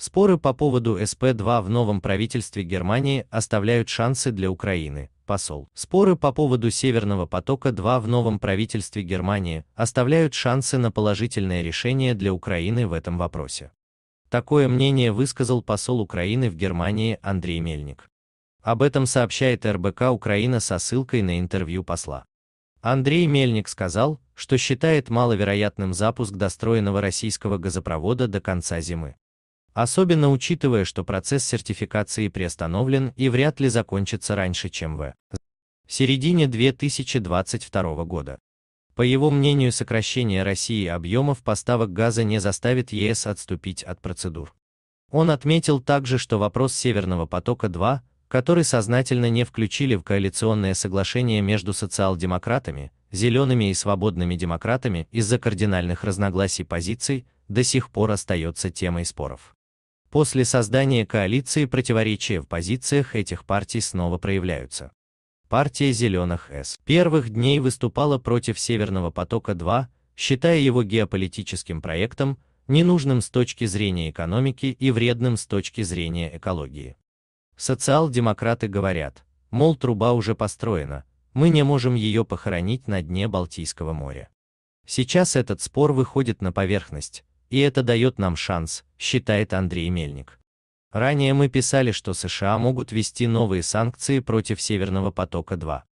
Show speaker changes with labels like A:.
A: Споры по поводу СП-2 в новом правительстве Германии оставляют шансы для Украины, посол. Споры по поводу Северного потока-2 в новом правительстве Германии оставляют шансы на положительное решение для Украины в этом вопросе. Такое мнение высказал посол Украины в Германии Андрей Мельник. Об этом сообщает РБК Украина со ссылкой на интервью посла. Андрей Мельник сказал, что считает маловероятным запуск достроенного российского газопровода до конца зимы особенно учитывая, что процесс сертификации приостановлен и вряд ли закончится раньше, чем в середине 2022 года. По его мнению, сокращение России объемов поставок газа не заставит ЕС отступить от процедур. Он отметил также, что вопрос Северного потока-2, который сознательно не включили в коалиционное соглашение между социал-демократами, зелеными и свободными демократами из-за кардинальных разногласий позиций, до сих пор остается темой споров. После создания коалиции противоречия в позициях этих партий снова проявляются. Партия Зеленых С. Первых дней выступала против Северного потока-2, считая его геополитическим проектом, ненужным с точки зрения экономики и вредным с точки зрения экологии. Социал-демократы говорят, мол, труба уже построена, мы не можем ее похоронить на дне Балтийского моря. Сейчас этот спор выходит на поверхность, и это дает нам шанс, считает Андрей Мельник. Ранее мы писали, что США могут ввести новые санкции против Северного потока-2.